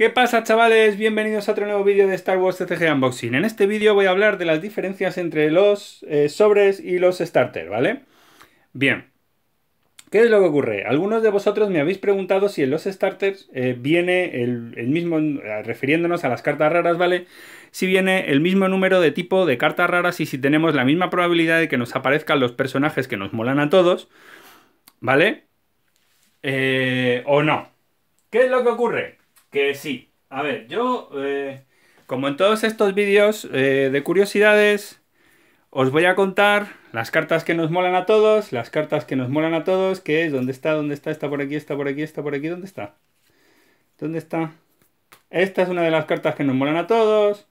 ¿Qué pasa chavales? Bienvenidos a otro nuevo vídeo de Star Wars CCG Unboxing. En este vídeo voy a hablar de las diferencias entre los eh, sobres y los starters, ¿vale? Bien, ¿qué es lo que ocurre? Algunos de vosotros me habéis preguntado si en los starters eh, viene el, mismo, eh, refiriéndonos a las cartas raras, ¿vale? Si viene el mismo número de tipo de cartas raras y si tenemos la misma probabilidad de que nos aparezcan los personajes que nos molan a todos, ¿vale? o no. ¿Qué es lo que ocurre? Que sí. A ver, yo, eh, como en todos estos vídeos eh, de curiosidades, os voy a contar las cartas que nos molan a todos, las cartas que nos molan a todos, que es dónde está, dónde está, está por aquí, está por aquí, está por aquí, dónde está. ¿Dónde está? Esta es una de las cartas que nos molan a todos.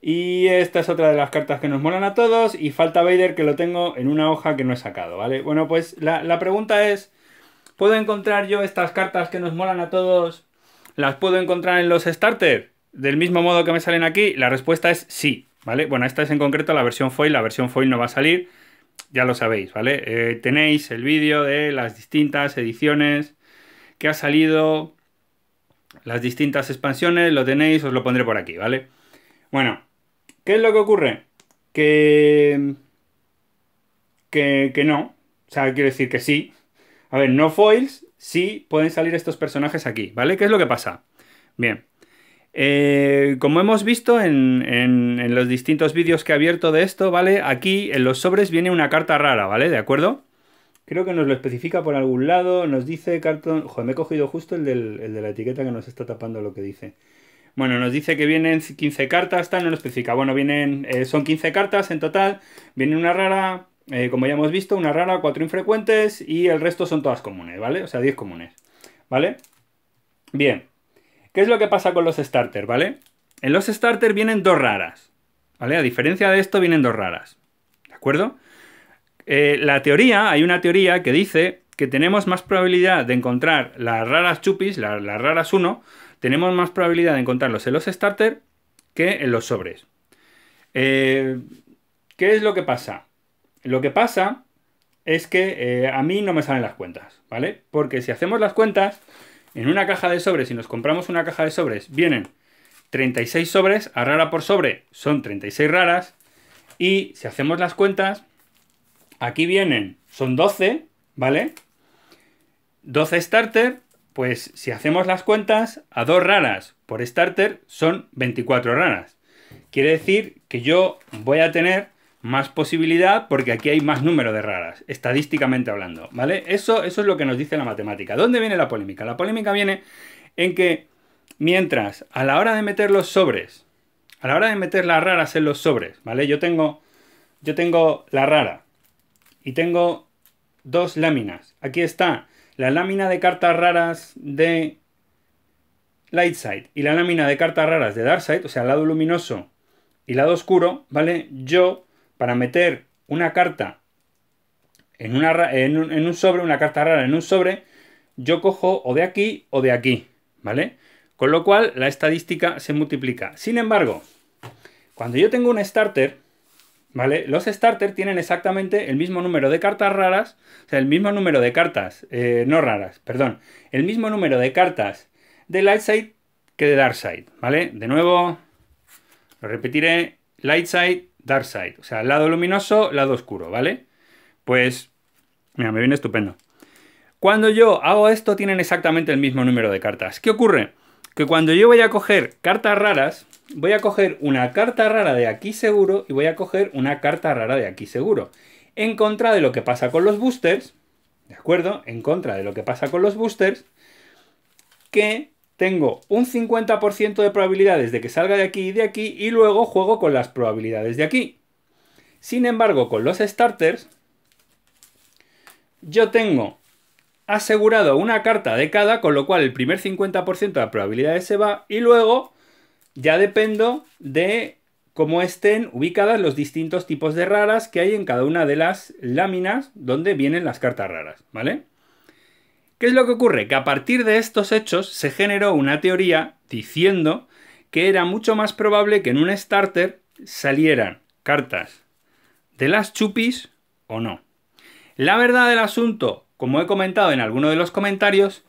Y esta es otra de las cartas que nos molan a todos. Y falta Vader que lo tengo en una hoja que no he sacado, ¿vale? Bueno, pues la, la pregunta es... ¿Puedo encontrar yo estas cartas que nos molan a todos? ¿Las puedo encontrar en los Starter? Del mismo modo que me salen aquí, la respuesta es sí, ¿vale? Bueno, esta es en concreto la versión foil, la versión foil no va a salir, ya lo sabéis, ¿vale? Eh, tenéis el vídeo de las distintas ediciones que ha salido, las distintas expansiones, lo tenéis, os lo pondré por aquí, ¿vale? Bueno, ¿qué es lo que ocurre? Que, que no, o sea, quiero decir que sí, a ver, no foils, sí pueden salir estos personajes aquí, ¿vale? ¿Qué es lo que pasa? Bien. Eh, como hemos visto en, los distintos vídeos que he abierto de esto, ¿vale? Aquí en los sobres viene una carta rara, ¿vale? ¿De acuerdo? Creo que nos lo especifica por algún lado, nos dice cartón... Joder, me he cogido justo el, de la etiqueta que nos está tapando lo que dice. Bueno, nos dice que vienen 15 cartas, tal, no lo especifica. Bueno, vienen, eh, son 15 cartas en total, viene una rara, eh, como ya hemos visto, una rara, cuatro infrecuentes y el resto son todas comunes, ¿vale? O sea, 10 comunes, ¿vale? Bien, ¿qué es lo que pasa con los starters, ¿vale? En los starters vienen dos raras, ¿vale? A diferencia de esto, vienen dos raras, ¿de acuerdo? Eh, la teoría, hay una teoría que dice que tenemos más probabilidad de encontrar las raras chupis, las, raras 1, tenemos más probabilidad de encontrarlos en los starters que en los sobres. Eh, ¿Qué es lo que pasa? Lo que pasa es que eh, a mí no me salen las cuentas, ¿vale? Porque si hacemos las cuentas, en una caja de sobres, si nos compramos una caja de sobres, vienen 36 sobres, a rara por sobre son 36 raras, y si hacemos las cuentas, aquí vienen, son 12, ¿vale? 12 starter, pues si hacemos las cuentas, a dos raras por starter son 24 raras. Quiere decir que yo voy a tener más posibilidad porque aquí hay más número de raras, estadísticamente hablando, ¿vale? Eso, eso es lo que nos dice la matemática. ¿Dónde viene la polémica? La polémica viene en que mientras a la hora de meter los sobres, a la hora de meter las raras en los sobres, ¿vale? Yo tengo, yo tengo la rara y tengo dos láminas. Aquí está la lámina de cartas raras de Lightside y la lámina de cartas raras de Darkside, o sea, el lado luminoso y lado oscuro, ¿vale? Yo para meter una carta en, un, sobre, una carta rara en un sobre, yo cojo o de aquí o de aquí, ¿vale? Con lo cual la estadística se multiplica. Sin embargo, cuando yo tengo un starter, ¿vale? Los starters tienen exactamente el mismo número de cartas raras, o sea, el mismo número de cartas, eh, no raras, perdón, el mismo número de cartas de light side que de dark side, ¿vale? De nuevo, lo repetiré, light side dark side, o sea, lado luminoso, lado oscuro, ¿vale? Pues, mira, me viene estupendo. Cuando yo hago esto, tienen exactamente el mismo número de cartas. ¿Qué ocurre? Que cuando yo voy a coger cartas raras, voy a coger una carta rara de aquí seguro y voy a coger una carta rara de aquí seguro. En contra de lo que pasa con los boosters, ¿de acuerdo? En contra de lo que pasa con los boosters, que tengo un 50% de probabilidades de que salga de aquí y de aquí y luego juego con las probabilidades de aquí. Sin embargo, con los starters, yo tengo asegurado una carta de cada, con lo cual el primer 50% de probabilidades se va y luego ya dependo de cómo estén ubicadas los distintos tipos de raras que hay en cada una de las láminas donde vienen las cartas raras, ¿vale? ¿Qué es lo que ocurre? Que a partir de estos hechos se generó una teoría diciendo que era mucho más probable que en un starter salieran cartas de las chupis o no. La verdad del asunto, como he comentado en alguno de los comentarios,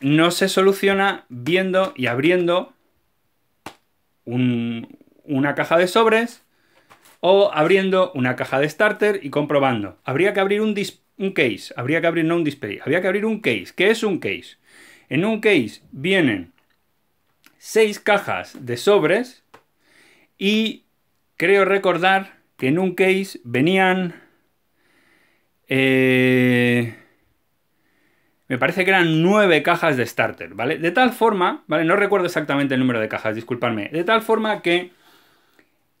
no se soluciona viendo y abriendo una caja de sobres o abriendo una caja de starter y comprobando. Habría que abrir un, dispositivo un case, habría que abrir no un display, había que abrir un case. ¿Qué es un case? En un case vienen seis cajas de sobres y creo recordar que en un case venían... Eh, me parece que eran nueve cajas de starter, ¿vale? De tal forma, ¿vale? No recuerdo exactamente el número de cajas, disculpadme. De tal forma que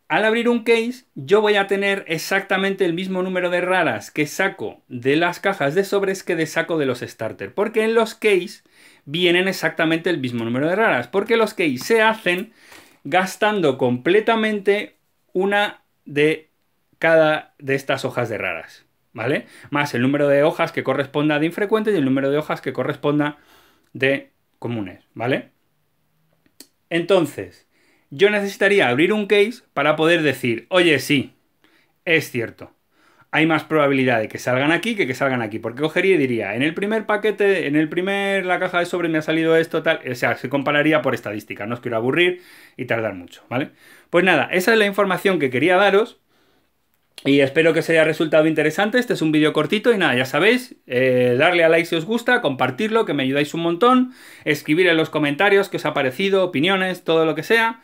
al abrir un case, yo voy a tener exactamente el mismo número de raras que saco de las cajas de sobres que de saco de los starter. Porque en los case vienen exactamente el mismo número de raras. Porque los case se hacen gastando completamente una de cada de estas hojas de raras. ¿Vale? Más el número de hojas que corresponda de infrecuentes y el número de hojas que corresponda de comunes. ¿Vale? Entonces, yo necesitaría abrir un case para poder decir, oye, sí, es cierto. Hay más probabilidad de que salgan aquí que que salgan aquí. Porque cogería y diría, en el primer paquete, en el primer, la caja de sobre me ha salido esto, tal. O sea, se compararía por estadística. No os quiero aburrir y tardar mucho, ¿vale? Pues nada, esa es la información que quería daros. Y espero que os haya resultado interesante. Este es un vídeo cortito y nada, ya sabéis, eh, darle a like si os gusta, compartirlo, que me ayudáis un montón, escribir en los comentarios qué os ha parecido, opiniones, todo lo que sea.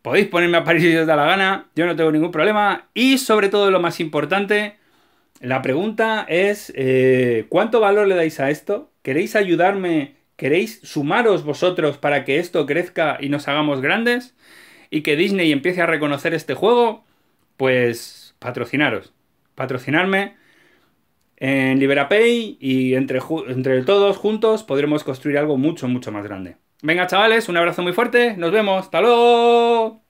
Podéis ponerme a parir si os da la gana, yo no tengo ningún problema. Y sobre todo, lo más importante, la pregunta es, eh, ¿cuánto valor le dais a esto? ¿Queréis ayudarme? ¿Queréis sumaros vosotros para que esto crezca y nos hagamos grandes? ¿Y que Disney empiece a reconocer este juego? Pues patrocinaros. Patrocinarme en Liberapay y entre, entre todos juntos podremos construir algo mucho, mucho más grande. Venga, chavales, un abrazo muy fuerte, nos vemos, hasta